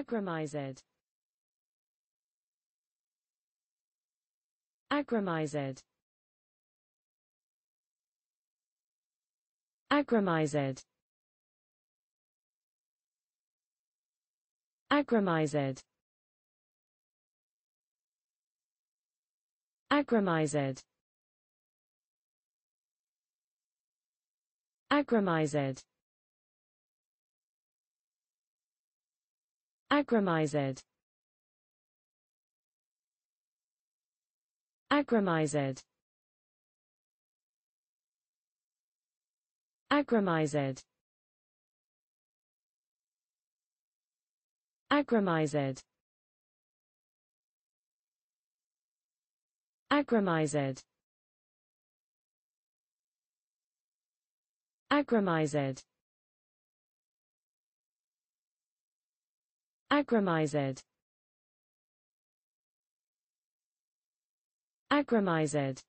Agramized. Agramized. Agramized. Agramized. Agramized. Agramized. Agramized. Agramized. Agramized. Agramized. Agramized. Agramized. Agramized.